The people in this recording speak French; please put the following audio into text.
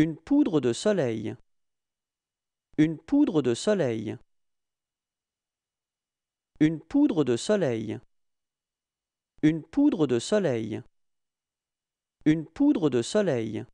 Une poudre de soleil. Une poudre de soleil. Une poudre de soleil. Une poudre de soleil. Une poudre de soleil.